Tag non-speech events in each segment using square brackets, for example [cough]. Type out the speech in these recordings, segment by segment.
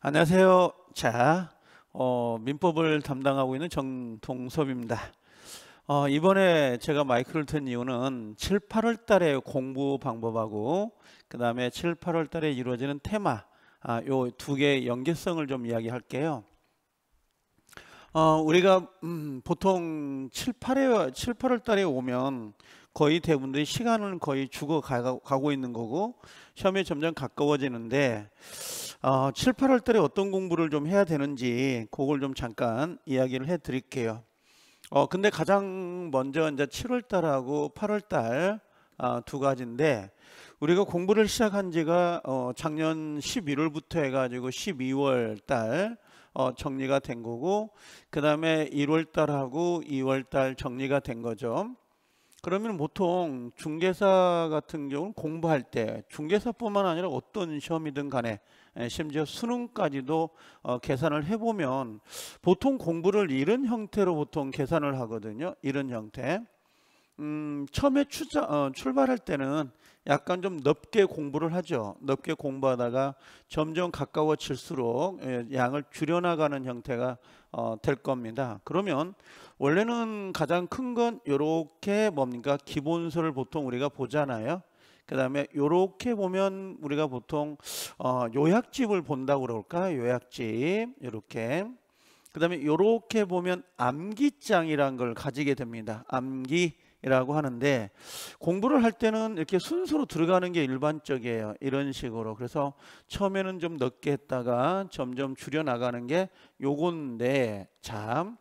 안녕하세요. 자, 어, 민법을 담당하고 있는 정동섭입니다. 어, 이번에 제가 마이크를 튼 이유는 7, 8월 달에 공부 방법하고 그 다음에 7, 8월 달에 이루어지는 테마 아, 요 두 개의 연계성을 좀 이야기할게요. 어, 우리가 음, 보통 7, 8회, 7, 8월 달에 오면 거의 대부분의 시간은 거의 죽어가고 있는 거고 시험에 점점 가까워지는데 어, 7, 8월 달에 어떤 공부를 좀 해야 되는지 그걸 좀 잠깐 이야기를 해 드릴게요. 어, 근데 가장 먼저 이제 7월 달하고 8월 달두 아, 어, 가지인데 우리가 공부를 시작한 지가 어, 작년 11월부터 해가지고 12월 달 어, 정리가 된 거고 그 다음에 1월 달하고 2월 달 정리가 된 거죠. 그러면 보통 중개사 같은 경우는 공부할 때 중개사뿐만 아니라 어떤 시험이든 간에 예, 심지어 수능까지도 어, 계산을 해보면 보통 공부를 이런 형태로 보통 계산을 하거든요. 이런 형태. 음, 처음에 추자, 어, 출발할 때는 약간 좀 넓게 공부를 하죠. 넓게 공부하다가 점점 가까워질수록 예, 양을 줄여나가는 형태가 어, 될 겁니다. 그러면 원래는 가장 큰 건 이렇게 뭡니까 기본서를 보통 우리가 보잖아요. 그다음에 요렇게 보면 우리가 보통 어, 요약집을 본다고 그럴까? 요약집 요렇게 그다음에 요렇게 보면 암기장이란 걸 가지게 됩니다. 암기 이라고 하는데 공부를 할 때는 이렇게 순서로 들어가는 게 일반적이에요. 이런 식으로. 그래서 처음에는 좀 늦게 했다가 점점 줄여 나가는 게 요건데 참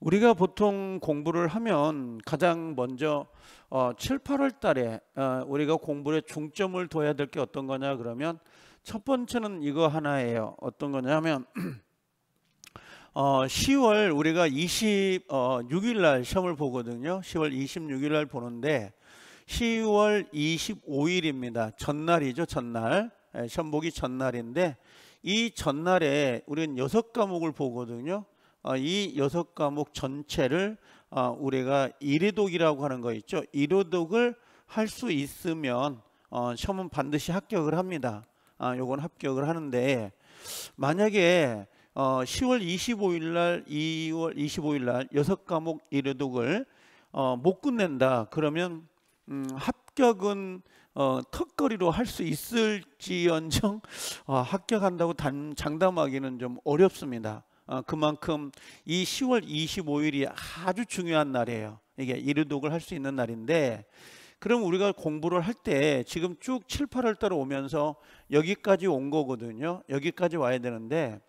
우리가 보통 공부를 하면 가장 먼저 어, 7, 8월 달에 어, 우리가 공부에 중점을 둬야 될 게 어떤 거냐 그러면 첫 번째는 이거 하나예요. 어떤 거냐면 [clears throat] 어, 10월 우리가 26일 어, 날 시험을 보거든요. 10월 26일 날 보는데 10월 25일입니다. 전날이죠. 전날. 예, 시험 보기 전날인데 이 전날에 우리는 6 과목을 보거든요. 어, 이 여섯 과목 전체를 어, 우리가 일회독이라고 하는 거 있죠. 일회독을 할 수 있으면 어, 시험은 반드시 합격을 합니다. 아, 요건 합격을 하는데 만약에 10월 25일 날 2월 25일 날 여섯 과목 일회독을 못 끝낸다. 그러면 음, 합격은 어, 턱걸이로 할 수 있을지언정 어, 합격한다고 단, 장담하기는 좀 어렵습니다. 어, 그만큼 이 10월 25일이 아주 중요한 날이에요. 이게 이르독을 할 수 있는 날인데 그럼 우리가 공부를 할 때 지금 쭉 7, 8월 달 오면서 여기까지 온 거거든요. 여기까지 와야 되는데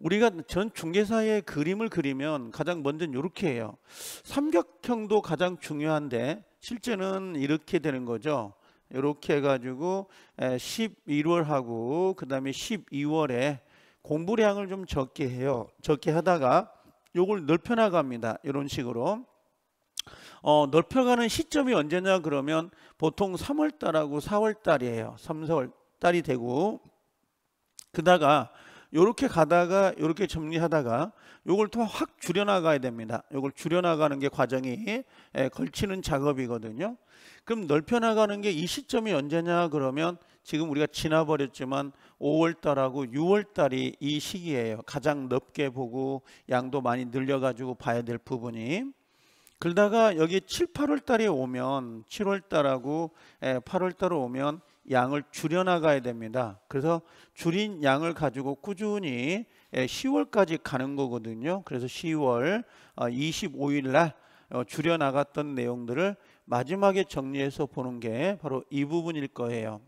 우리가 전 중개사의 그림을 그리면 가장 먼저 이렇게 해요. 삼각형도 가장 중요한데 실제는 이렇게 되는 거죠. 이렇게 해가지고 11월하고 그 다음에 12월에 공부량을 좀 적게 해요. 적게 하다가 요걸 넓혀 나갑니다. 이런 식으로. 어, 넓혀가는 시점이 언제냐 그러면 보통 3월달하고 4월달이에요. 3, 4월달이 되고 그다가 요렇게 가다가 요렇게 정리하다가 요걸 또 확 줄여나가야 됩니다. 요걸 줄여나가는 게 과정이 예, 걸치는 작업이거든요. 그럼 넓혀나가는 게 이 시점이 언제냐 그러면 지금 우리가 지나버렸지만 5월달하고 6월달이 이 시기예요. 가장 넓게 보고 양도 많이 늘려가지고 봐야 될 부분이. 그러다가 여기 7, 8월달에 오면 7월달하고 8월달 예, 오면 양을 줄여나가야 됩니다. 그래서 줄인 양을 가지고 꾸준히 10월까지 예, 가는 거거든요. 그래서 10월 25일 어, 날 어, 줄여 나갔던 내용들을 마지막에 정리해서 보는 게 바로 이 부분일 거예요.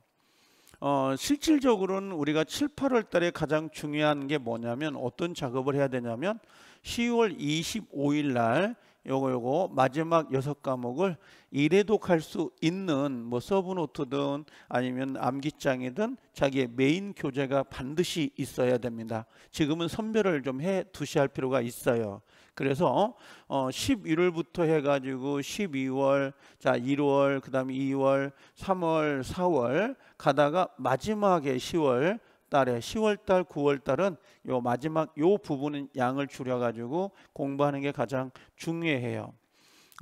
어, 실질적으로는 우리가 7, 8월 달에 가장 중요한 게 뭐냐면 어떤 작업을 해야 되냐면 10월 25일 날 요거 요거 마지막 여섯 과목을 이회독할수 있는 뭐 서브노트든 아니면 암기장이든 자기의 메인 교재가 반드시 있어야 됩니다. 지금은 선별을 좀 해 두시할 필요가 있어요. 그래서 어 11월부터 해가지고 12월, 자 1월, 그다음에 2월, 3월, 4월 가다가 마지막에 10월 달에 10월 달, 9월 달은 요 마지막 요 부분은 양을 줄여 가지고 공부하는 게 가장 중요해요.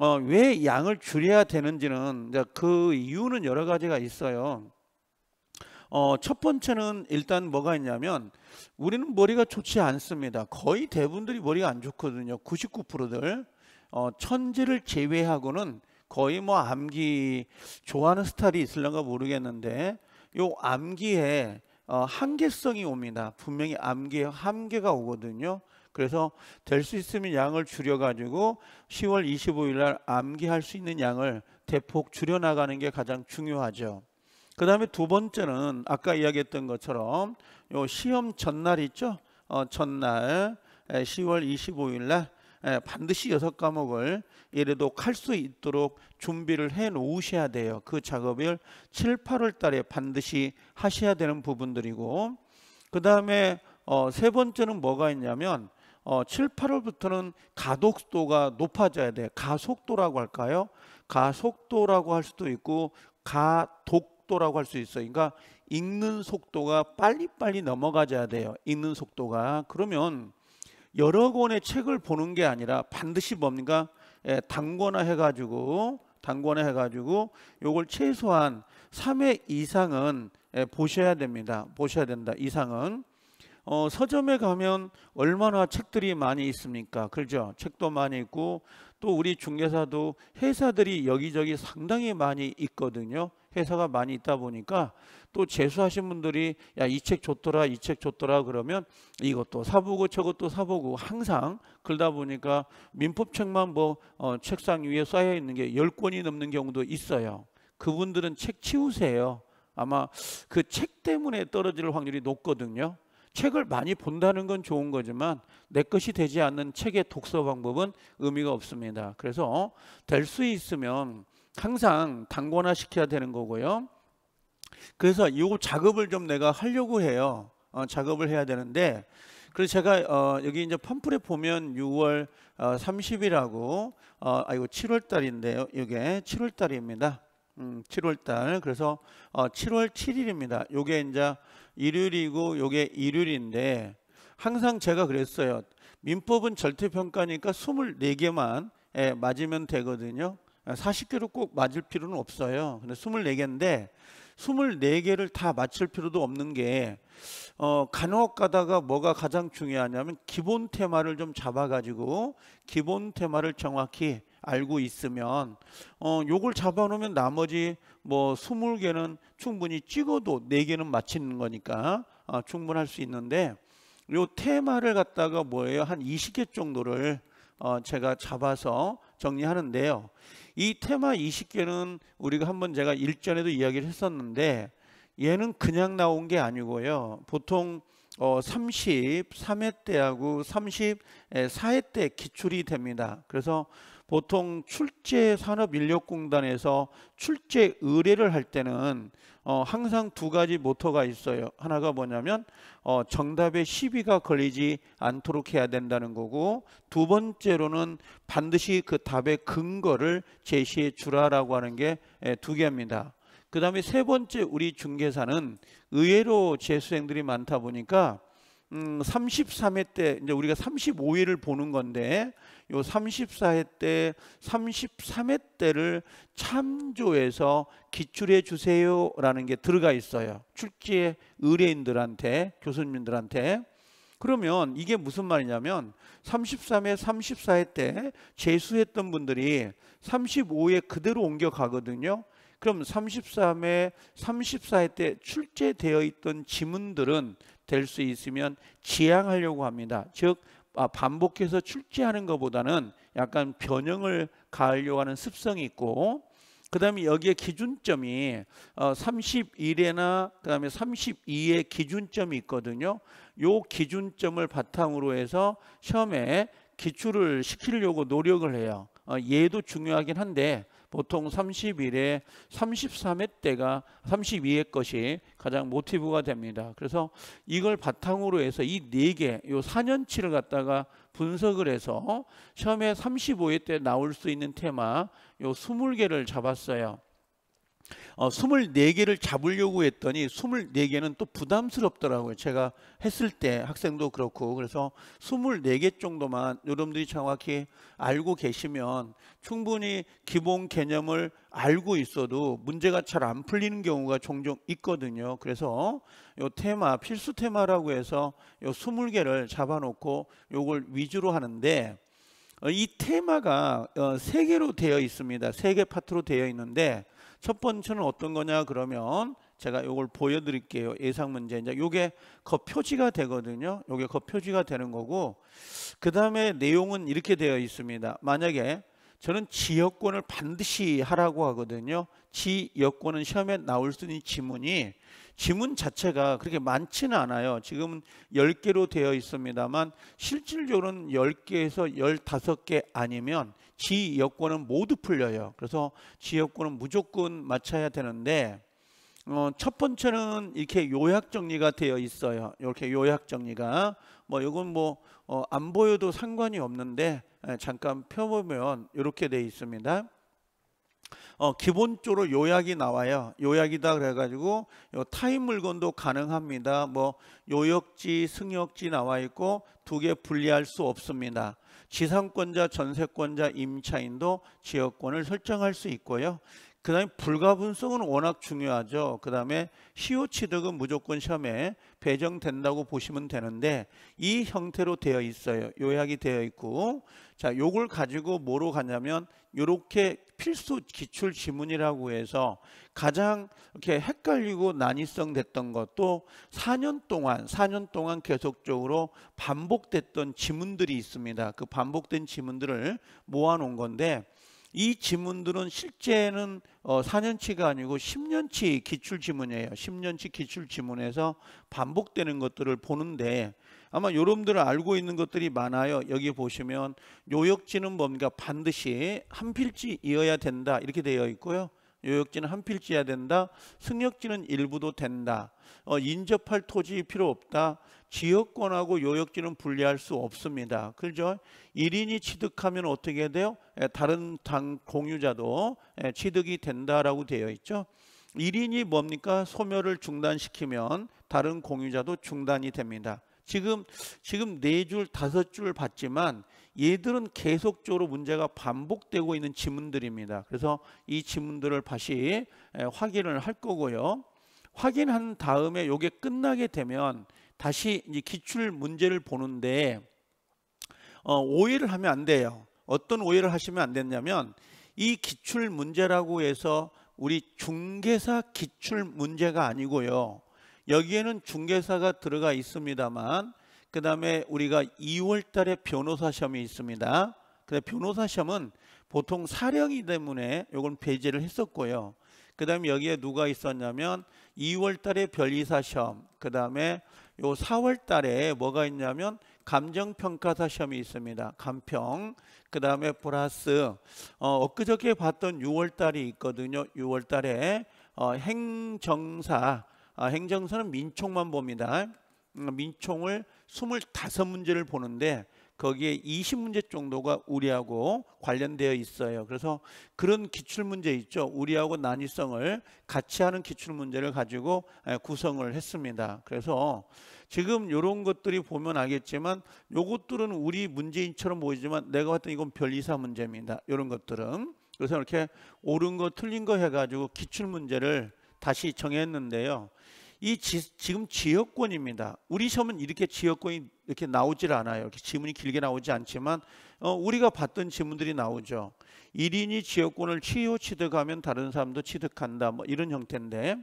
어, 왜 양을 줄여야 되는지는 그 이유는 여러 가지가 있어요. 어, 첫 번째는 일단 뭐가 있냐면 우리는 머리가 좋지 않습니다. 거의 대부분들이 머리가 안 좋거든요. 99%들 어, 천지를 제외하고는 거의 뭐 암기 좋아하는 스타일이 있을런가 모르겠는데 요 암기에 어, 한계성이 옵니다. 분명히 암기 한계가 오거든요. 그래서 될 수 있으면 양을 줄여가지고 10월 25일 날 암기할 수 있는 양을 대폭 줄여나가는 게 가장 중요하죠. 그 다음에 두 번째는 아까 이야기했던 것처럼 요 시험 전날 있죠. 어, 전날 10월 25일 날 예, 반드시 여섯 과목을 예래도 할 수 있도록 준비를 해 놓으셔야 돼요. 그 작업을 7, 8월 달에 반드시 하셔야 되는 부분들이고 그 다음에 어, 세 번째는 뭐가 있냐면 어, 7, 8월부터는 가독도가 높아져야 돼. 요 가속도라고 할까요? 가속도라고 할 수도 있고 가독도라고 할 수 있어. 요 그러니까 읽는 속도가 빨리빨리 넘어가져야 돼요. 읽는 속도가. 그러면 여러 권의 책을 보는 게 아니라 반드시 뭡니까? 예, 단권화 해가지고 단권화 해가지고 요걸 최소한 3회 이상은 예, 보셔야 됩니다. 보셔야 된다. 이상은 어, 서점에 가면 얼마나 책들이 많이 있습니까? 그죠 책도 많이 있고 또 우리 중개사도 회사들이 여기저기 상당히 많이 있거든요. 회사가 많이 있다 보니까 또 재수하신 분들이 야 이책 줬더라 이 책 줬더라 그러면 이것도 사보고 저것도 사보고 항상 그러다 보니까 민법책만 뭐 어, 책상 위에 쌓여 있는 게1 0권이 넘는 경우도 있어요. 그분들은 책 치우세요. 아마 그 책 때문에 떨어질 확률이 높거든요. 책을 많이 본다는 건 좋은 거지만 내 것이 되지 않는 책의 독서 방법은 의미가 없습니다. 그래서 될 수 있으면 항상 당권화 시켜야 되는 거고요. 그래서 이 작업을 좀 내가 하려고 해요. 어, 작업을 해야 되는데 그래서 제가 어, 여기 이제 펌프에 보면 6월 어, 30일하고 어, 아이고 7월 달인데요. 이게 7월 달입니다. 음, 7월 달. 그래서 어, 7월 7일입니다. 이게 이제 일요일이고 이게 일요일인데 항상 제가 그랬어요. 민법은 절대평가니까 24개만 예, 맞으면 되거든요. 40개로 꼭 맞을 필요는 없어요. 근데 24개인데 24개를 다 맞출 필요도 없는 게 어, 간혹 가다가 뭐가 가장 중요하냐면 기본 테마를 좀 잡아가지고 기본 테마를 정확히 알고 있으면 어, 요걸 잡아놓으면 나머지 뭐 20개는 충분히 찍어도 4개는 맞히는 거니까 어, 충분할 수 있는데 요 테마를 갖다가 뭐예요? 한 20개 정도를 어, 제가 잡아서 정리하는데요. 이 테마 20개는 우리가 한번 제가 일전에도 이야기를 했었는데 얘는 그냥 나온 게 아니고요. 보통 어, 33회 때하고 34회 때 기출이 됩니다. 그래서 보통 출제 산업 인력공단에서 출제 의뢰를 할 때는 어, 항상 두 가지 모터가 있어요. 하나가 뭐냐면 어, 정답에 시비가 걸리지 않도록 해야 된다는 거고 두 번째로는 반드시 그 답의 근거를 제시해 주라라고 하는 게두 예, 개입니다. 그 다음에 세 번째 우리 중개사는 의외로 재수생들이 많다 보니까 음, 33회 때 이제 우리가 35회를 보는 건데 요 34회 때 33회 때를 참조해서 기출해 주세요라는 게 들어가 있어요. 출제 의뢰인들한테 교수님들한테 그러면 이게 무슨 말이냐면 33회 34회 때 재수했던 분들이 35회 그대로 옮겨 가거든요. 그럼 33회, 34회 때 출제되어 있던 지문들은 될수 있으면 지양하려고 합니다. 즉 아, 반복해서 출제하는 것보다는 약간 변형을 가하려고 하는 습성이 있고 그다음에 여기에 기준점이 31회나 어, 그다음에 32의 기준점이 있거든요. 요 기준점을 바탕으로 해서 시험에 기출을 시키려고 노력을 해요. 얘도 어, 중요하긴 한데 보통 30일에 33회 때가 32회 것이 가장 모티브가 됩니다. 그래서 이걸 바탕으로 해서 이 네 개, 요 4년치를 갖다가 분석을 해서 시험에 35회 때 나올 수 있는 테마 요 20개를 잡았어요. 어, 24개를 잡으려고 했더니 24개는 또 부담스럽더라고요. 제가 했을 때 학생도 그렇고 그래서 24개 정도만 여러분들이 정확히 알고 계시면 충분히 기본 개념을 알고 있어도 문제가 잘 안 풀리는 경우가 종종 있거든요. 그래서 요 테마 필수 테마라고 해서 요 20개를 잡아놓고 요걸 위주로 하는데 어, 이 테마가 어, 세 개로 되어 있습니다. 세 개 파트로 되어 있는데 첫 번째는 어떤 거냐 그러면 제가 이걸 보여드릴게요. 예상 문제. 이제 요게 거 표지가 되거든요. 요게 거 표지가 되는 거고 그 다음에 내용은 이렇게 되어 있습니다. 만약에 저는 지역권을 반드시 하라고 하거든요. 지역권은 시험에 나올 수 있는 지문이 지문 자체가 그렇게 많지는 않아요. 지금은 10개로 되어 있습니다만 실질적으로는 10개에서 15개 아니면 지여권은 모두 풀려요. 그래서 지역권은 무조건 맞춰야 되는데 어, 첫 번째는 이렇게 요약 정리가 되어 있어요. 이렇게 요약 정리가 뭐 이건 뭐안 어, 보여도 상관이 없는데 예, 잠깐 펴보면 이렇게 되어 있습니다. 어, 기본적으로 요약이 나와요. 요약이다 그래가지고 요타임 물건도 가능합니다. 뭐 요역지, 승역지 나와 있고 두 개 분리할 수 없습니다. 지상권자, 전세권자, 임차인도 지역권을 설정할 수 있고요. 그 다음에 불가분성은 워낙 중요하죠. 그 다음에 시효취득은 무조건 시험에 배정된다고 보시면 되는데 이 형태로 되어 있어요. 요약이 되어 있고 자 요걸 가지고 뭐로 가냐면 요렇게 필수 기출 지문이라고 해서 가장 이렇게 헷갈리고 난이성 됐던 것도 4년 동안 4년 동안 계속적으로 반복됐던 지문들이 있습니다. 그 반복된 지문들을 모아 놓은 건데 이 지문들은 실제는 어, 4년치가 아니고 10년치 기출 지문이에요. 10년치 기출 지문에서 반복되는 것들을 보는데 아마 여러분들은 알고 있는 것들이 많아요. 여기 보시면 요역지는 뭔가 반드시 한 필지 이어야 된다 이렇게 되어 있고요. 요역지는 한 필지야 된다. 승역지는 일부도 된다. 어, 인접할 토지 필요 없다. 지역권하고 요역지는 분리할 수 없습니다. 그죠? 1인이 취득하면 어떻게 돼요? 에, 예, 다른 당 공유자도 에, 예, 취득이 된다라고 되어 있죠. 1인이 뭡니까? 소멸을 중단시키면 다른 공유자도 중단이 됩니다. 지금 지금 네 줄 다섯 줄 봤지만 얘들은 계속적으로 문제가 반복되고 있는 지문들입니다. 그래서 이 지문들을 다시 확인을 할 거고요. 확인한 다음에 이게 끝나게 되면 다시 이제 기출 문제를 보는데 어, 오해를 하면 안 돼요. 어떤 오해를 하시면 안 됐냐면 이 기출 문제라고 해서 우리 중개사 기출 문제가 아니고요. 여기에는 중개사가 들어가 있습니다만 그 다음에 우리가 2월 달에 변호사 시험이 있습니다. 그래 변호사 시험은 보통 사령이 때문에 요건 배제를 했었고요. 그 다음에 여기에 누가 있었냐면 2월 달에 변리사 시험, 그 다음에 요 4월 달에 뭐가 있냐면 감정평가사 시험이 있습니다. 감평. 그 다음에 플러스 어, 엊그저께 봤던 6월 달이 있거든요. 6월 달에 어, 행정사. 아, 행정사는 민총만 봅니다. 민총을 25문제를 보는데 거기에 20문제 정도가 우리하고 관련되어 있어요. 그래서 그런 기출문제 있죠. 우리하고 난이성을 같이 하는 기출문제를 가지고 구성을 했습니다. 그래서 지금 이런 것들이 보면 알겠지만 요것들은 우리 문제인처럼 보이지만 내가 봤던 이건 별이사 문제입니다. 이런 것들은. 그래서 이렇게 옳은 거 틀린 거 해가지고 기출문제를 다시 정했는데요. 이 지, 지금 지역권입니다. 우리 시험은 이렇게 지역권이 이렇게 나오질 않아요. 이렇게 지문이 길게 나오지 않지만 어, 우리가 봤던 지문들이 나오죠. 1인이 지역권을 취요 취득하면 다른 사람도 취득한다. 뭐 이런 형태인데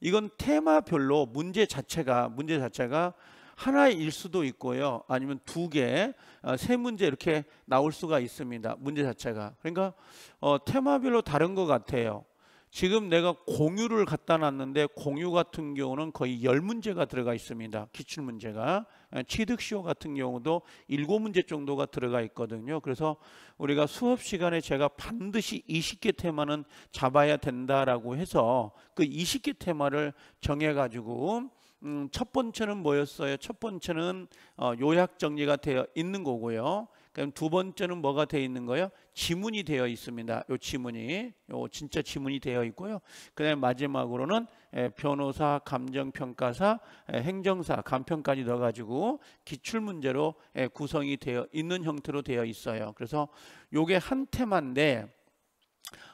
이건 테마별로 문제 자체가 문제 자체가 하나일 수도 있고요. 아니면 두 개, 어, 세 문제 이렇게 나올 수가 있습니다. 문제 자체가. 그러니까 어, 테마별로 다른 것 같아요. 지금 내가 공유를 갖다 놨는데 공유 같은 경우는 거의 열문제가 들어가 있습니다. 기출문제가. 예, 취득시효 같은 경우도 일곱 문제 정도가 들어가 있거든요. 그래서 우리가 수업 시간에 제가 반드시 20개 테마는 잡아야 된다라고 해서 그 20개 테마를 정해가지고 음, 첫 번째는 뭐였어요? 첫 번째는 어, 요약 정리가 되어 있는 거고요. 그럼 두 번째는 뭐가 되어 있는 거예요? 지문이 되어 있습니다. 요 지문이 요 진짜 지문이 되어 있고요. 그다음 마지막으로는 예, 변호사, 감정평가사, 예, 행정사, 간평까지 넣어가지고 기출 문제로 예, 구성이 되어 있는 형태로 되어 있어요. 그래서 요게 한 테마인데.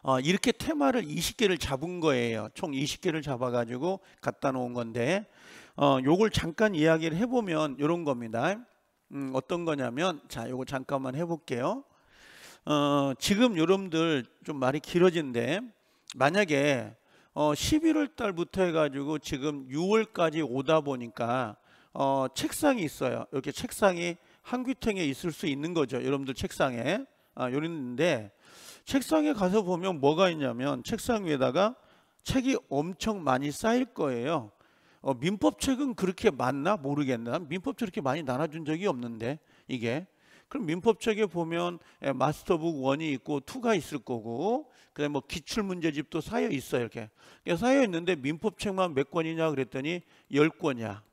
어, 이렇게 테마를 20개를 잡은 거예요. 총 20개를 잡아가지고 갖다 놓은 건데, 어, 요걸 잠깐 이야기를 해보면 이런 겁니다. 음, 어떤 거냐면 자 요거 잠깐만 해볼게요. 어, 지금 여러분들 좀 말이 길어진데 만약에 어, 11월 달부터 해가지고 지금 6월까지 오다 보니까 어, 책상이 있어요. 이렇게 책상이 한 귀퉁에 있을 수 있는 거죠. 여러분들 책상에 아, 요런데 책상에 가서 보면 뭐가 있냐면 책상 위에다가 책이 엄청 많이 쌓일 거예요. 어, 민법책은 그렇게 많나 모르겠나 민법책 이렇게 많이 나눠준 적이 없는데 이게 그럼 민법책에 보면 예, 마스터북 원이 있고 투가 있을 거고 그다음에 뭐 기출 문제집도 쌓여 있어 요 이렇게 그러니까 쌓여 있는데 민법책만 몇 권이냐 그랬더니 열 권이야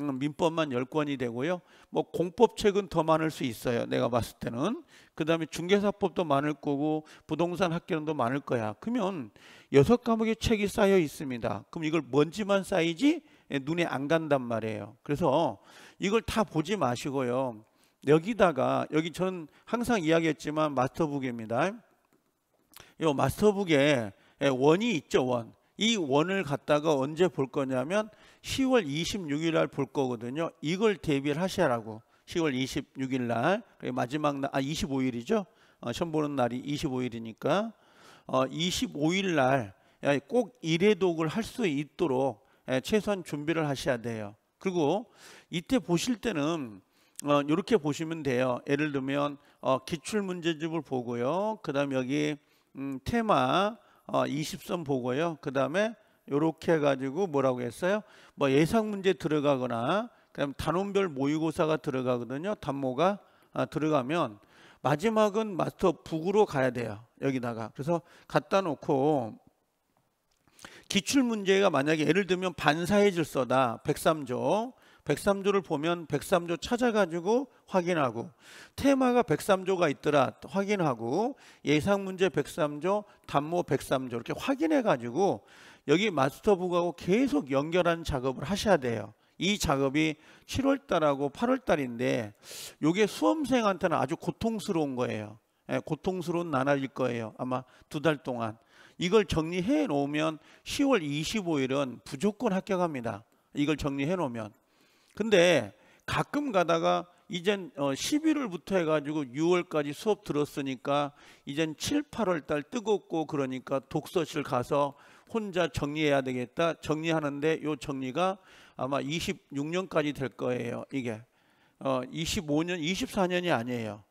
음, 민법만 10권이 되고요. 뭐 공법책은 더 많을 수 있어요. 내가 봤을 때는. 그다음에 중개사법도 많을 거고 부동산 학계론도 많을 거야. 그러면 6 과목의 책이 쌓여 있습니다. 그럼 이걸 먼지만 쌓이지 예, 눈에 안 간단 말이에요. 그래서 이걸 다 보지 마시고요. 여기다가 여기 전 항상 이야기했지만 마스터북입니다. 이 마스터북에 예, 원이 있죠, 원. 이 원을 갖다가 언제 볼 거냐면 10월 26일 날 볼 거거든요. 이걸 대비를 하시라고. 10월 26일 날 마지막 날, 아 25일이죠. 어, 시험 보는 날이 25일이니까 어, 25일 날꼭 예, 일회독을 할 수 있도록 예, 최소한 준비를 하셔야 돼요. 그리고 이때 보실 때는 어, 이렇게 보시면 돼요. 예를 들면 어, 기출 문제집을 보고요. 그다음 여기 음, 테마 20선 어, 보고요. 그 다음에 이렇게 해가지고 뭐라고 했어요? 뭐 예상 문제 들어가거나 그다음 단원별 모의고사가 들어가거든요. 단모가 아, 들어가면 마지막은 마스터 북으로 가야 돼요. 여기다가 그래서 갖다 놓고 기출 문제가 만약에 예를 들면 반사의 질서다 103조 103조를 보면 103조 찾아가지고 확인하고 테마가 103조가 있더라 확인하고 예상 문제 103조, 단모 103조 이렇게 확인해 가지고 여기 마스터북하고 계속 연결한 작업을 하셔야 돼요. 이 작업이 7월 달하고 8월 달인데 이게 수험생한테는 아주 고통스러운 거예요. 예, 고통스러운 나날일 거예요. 아마 두 달 동안. 이걸 정리해 놓으면 10월 25일은 무조건 합격합니다. 이걸 정리해 놓으면. 근데 가끔 가다가 이젠 11월부터 어, 해가지고 6월까지 수업 들었으니까 이젠 7, 8월 달 뜨겁고 그러니까 독서실 가서 혼자 정리해야 되겠다 정리하는데 요 정리가 아마 26년까지 될 거예요 이게 어, 25년, 24년이 아니에요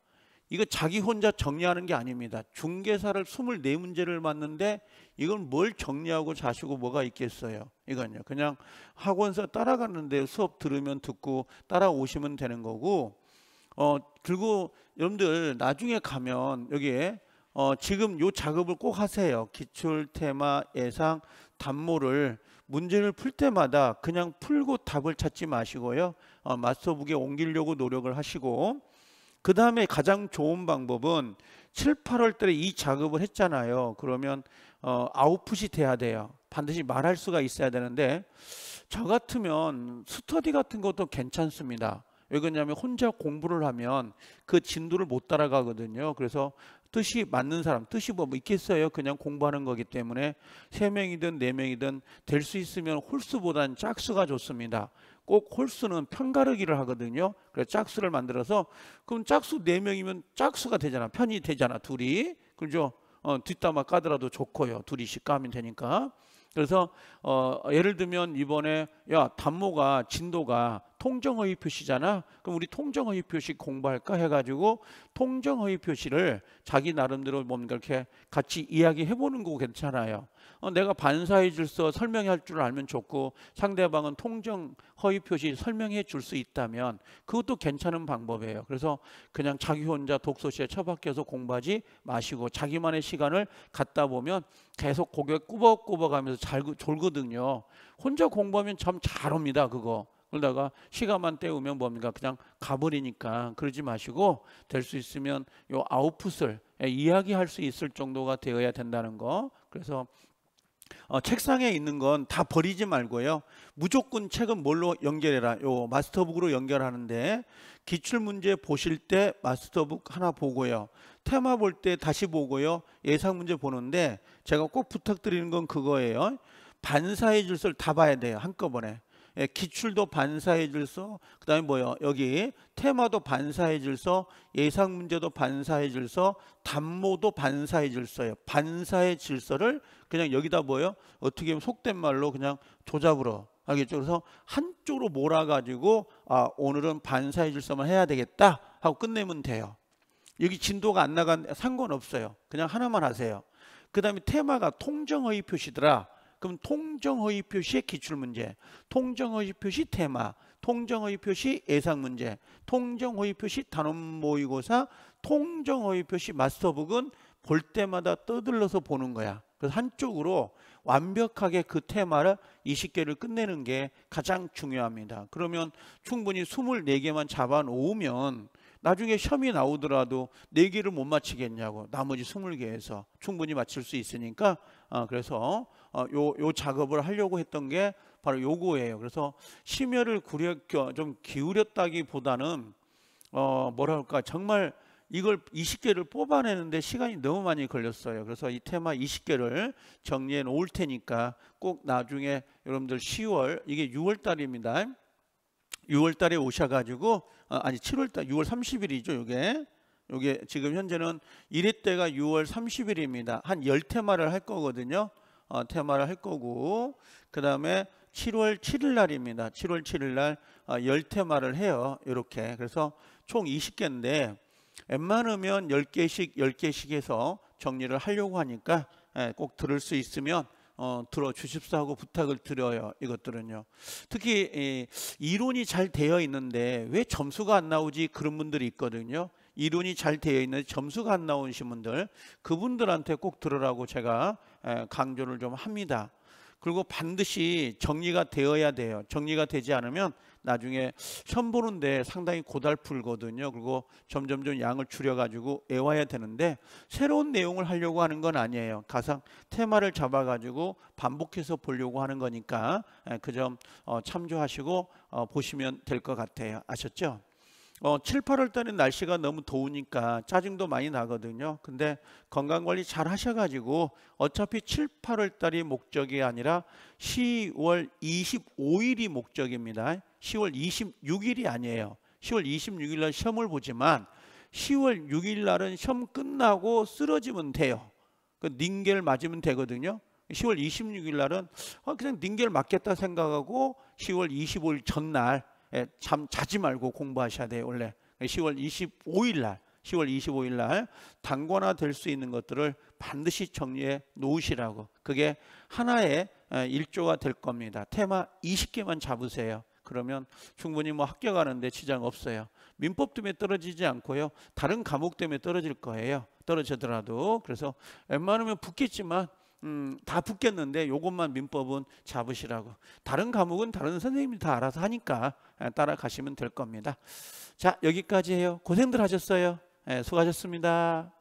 이거 자기 혼자 정리하는 게 아닙니다. 중개사를 24문제를 맞는데 이건 뭘 정리하고 자시고 뭐가 있겠어요. 이건요. 그냥 학원서 따라갔는데 수업 들으면 듣고 따라오시면 되는 거고 어 그리고 여러분들 나중에 가면 여기에 어 지금 요 작업을 꼭 하세요. 기출, 테마, 예상, 단모를 문제를 풀 때마다 그냥 풀고 답을 찾지 마시고요. 어, 맞서터북에 옮기려고 노력을 하시고 그 다음에 가장 좋은 방법은 7, 8월 달에 이 작업을 했잖아요. 그러면 어, 아웃풋이 돼야 돼요. 반드시 말할 수가 있어야 되는데 저 같으면 스터디 같은 것도 괜찮습니다. 왜 그러냐면 혼자 공부를 하면 그 진도를 못 따라가거든요. 그래서 뜻이 맞는 사람, 뜻이 뭐, 뭐 있겠어요? 그냥 공부하는 거기 때문에 3 명이든 4 명이든 될 수 있으면 홀수보다는 짝수가 좋습니다. 꼭 홀수는 편가르기를 하거든요. 그래서 짝수를 만들어서 그럼 짝수 4명이면 짝수가 되잖아. 편이 되잖아. 둘이. 그죠? 어, 뒷담화 까더라도 좋고요. 둘이씩 까면 되니까. 그래서 어, 예를 들면 이번에 야 단모가 진도가 통정어휘 표시잖아. 그럼 우리 통정어휘 표시 공부할까 해가지고 통정어휘 표시를 자기 나름대로 뭔가 이렇게 같이 이야기해 보는 거 괜찮아요. 어, 내가 반사의 질서 설명할 줄 알면 좋고 상대방은 통정 허위 표시 설명해 줄 수 있다면 그것도 괜찮은 방법이에요. 그래서 그냥 자기 혼자 독서실에 처박혀서 공부하지 마시고 자기만의 시간을 갖다 보면 계속 고개 꾸벅꾸벅 하면서 잘 졸거든요. 혼자 공부하면 참 잘 옵니다. 그거. 그러다가 시간만 때우면 뭡니까? 그냥 가버리니까 그러지 마시고 될 수 있으면 요 아웃풋을 예, 이야기할 수 있을 정도가 되어야 된다는 거. 그래서 어, 책상에 있는 건 다 버리지 말고요. 무조건 책은 뭘로 연결해라. 요 마스터북으로 연결하는데 기출 문제 보실 때 마스터북 하나 보고요. 테마 볼 때 다시 보고요. 예상 문제 보는데 제가 꼭 부탁드리는 건 그거예요. 반사의 질서를 다 봐야 돼요. 한꺼번에. 예, 기출도 반사해 질서, 그다음에 뭐요? 여기 테마도 반사해 질서, 예상 문제도 반사해 질서, 단모도 반사해 질서예요. 반사의 질서를 그냥 여기다 뭐예요? 어떻게 보면 속된 말로 그냥 조잡으로 알겠죠? 그래서 한쪽으로 몰아가지고 아 오늘은 반사의 질서만 해야 되겠다 하고 끝내면 돼요. 여기 진도가 안 나간 상관없어요. 그냥 하나만 하세요. 그 다음에 테마가 통정의 표시더라. 그럼 통정의 표시의 기출문제, 통정의 표시 테마, 통정의 표시 예상문제, 통정의 표시 단원 모의고사, 통정의 표시 마스터북은 볼 때마다 떠들러서 보는 거야. 그래서 한쪽으로 완벽하게 그 테마를 20개를 끝내는 게 가장 중요합니다. 그러면 충분히 24개만 잡아놓으면 나중에 시험이 나오더라도 4개를 못 맞히겠냐고 나머지 20개에서 충분히 맞출 수 있으니까 어, 그래서 어, 요, 요 작업을 하려고 했던 게 바로 요거예요. 그래서 심혈을 구려 좀 기울였다기보다는 어, 뭐랄까 정말 이걸 20개를 뽑아내는데 시간이 너무 많이 걸렸어요. 그래서 이 테마 20개를 정리해 놓을 테니까 꼭 나중에 여러분들 10월 이게 6월 달입니다. 6월 달에 오셔 가지고 어, 아니 7월 달 6월 30일이죠, 요게 이게 지금 현재는 1회 때가 6월 30일입니다. 한 10테마를 할 거거든요. 어, 테마를 할 거고 그 다음에 7월 7일 날입니다. 7월 7일 날 어, 10테마를 해요. 이렇게 그래서 총 20개인데 웬만하면 10개씩 10개씩 해서 정리를 하려고 하니까 예, 꼭 들을 수 있으면 어, 들어주십사 하고 부탁을 드려요. 이것들은요. 특히 예, 이론이 잘 되어 있는데 왜 점수가 안 나오지 그런 분들이 있거든요. 이론이 잘 되어 있는 점수가 안 나오신 분들 그분들한테 꼭 들으라고 제가 예, 강조를 좀 합니다. 그리고 반드시 정리가 되어야 돼요. 정리가 되지 않으면 나중에 시험 보는데 상당히 고달풀거든요 그리고 점점 점 양을 줄여가지고 애와야 되는데 새로운 내용을 하려고 하는 건 아니에요. 가상 테마를 잡아가지고 반복해서 보려고 하는 거니까 예, 그점 어, 참조하시고 어, 보시면 될 것 같아요. 아셨죠? 어, 7, 8월 달에 날씨가 너무 더우니까 짜증도 많이 나거든요. 근데 건강관리 잘 하셔가지고 어차피 7, 8월 달이 목적이 아니라 10월 25일이 목적입니다. 10월 26일이 아니에요. 10월 26일 날 시험을 보지만 10월 6일 날은 시험 끝나고 쓰러지면 돼요. 그 닝겔 맞으면 되거든요. 10월 26일 날은 어, 그냥 닌겔 맞겠다 생각하고 10월 25일 전날 참 예, 자지 말고 공부하셔야 돼요. 원래 10월 그러니까 25일 날 10월 25일 날 단권화 될 수 있는 것들을 반드시 정리해 놓으시라고. 그게 하나의 예, 일조가 될 겁니다. 테마 20개만 잡으세요. 그러면 충분히 뭐 합격하는데 지장 없어요. 민법 때문에 떨어지지 않고요. 다른 과목 때문에 떨어질 거예요. 떨어지더라도. 그래서 웬만하면 붙겠지만 음, 다 붙겠는데 이것만 민법은 잡으시라고. 다른 과목은 다른 선생님이 다 알아서 하니까 예, 따라가시면 될 겁니다. 자 여기까지 해요. 고생들 하셨어요. 예, 수고하셨습니다.